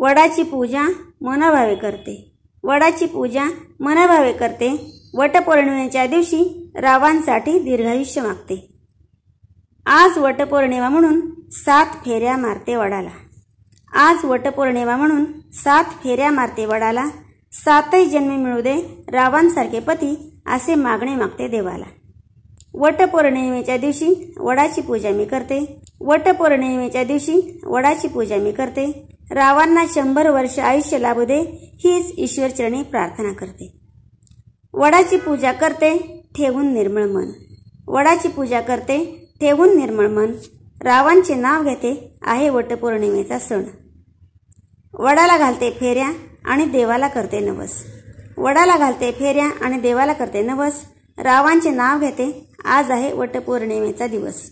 वडाची पूजा मनाभावे करते वडाची पूजा मनाभावे करते वटपौर्णिमेच्या दिवशी रावांसाठी दीर्घायुष्य मागते आज वटपौर्णिमा म्हणून सात फेऱ्या मारते वडाला आज वटपौर्णिमा म्हणून सात फेऱ्या मारते वडाला सातही जन्म मिळू दे रावांसारखे पती असे मागणे मागते देवाला वटपौर्णिमेच्या दिवशी वडाची पूजा मी करते वटपौर्णिमेच्या दिवशी वडाची पूजा मी करते रावांना शंभर वर्ष आयुष्य लाभू दे हीच ईश्वरचरणी प्रार्थना करते वडाची पूजा करते ठेवून निर्मळ मन वडाची पूजा करते ठेवून निर्मळ मन रावांचे नाव घेते आहे वटपौर्णिमेचा सण वडाला घालते फेऱ्या आणि देवाला करते नवस वडाला घालते फेऱ्या आणि देवाला करते नवस रावांचे नाव घेते आज आहे वटपौर्णिमेचा दिवस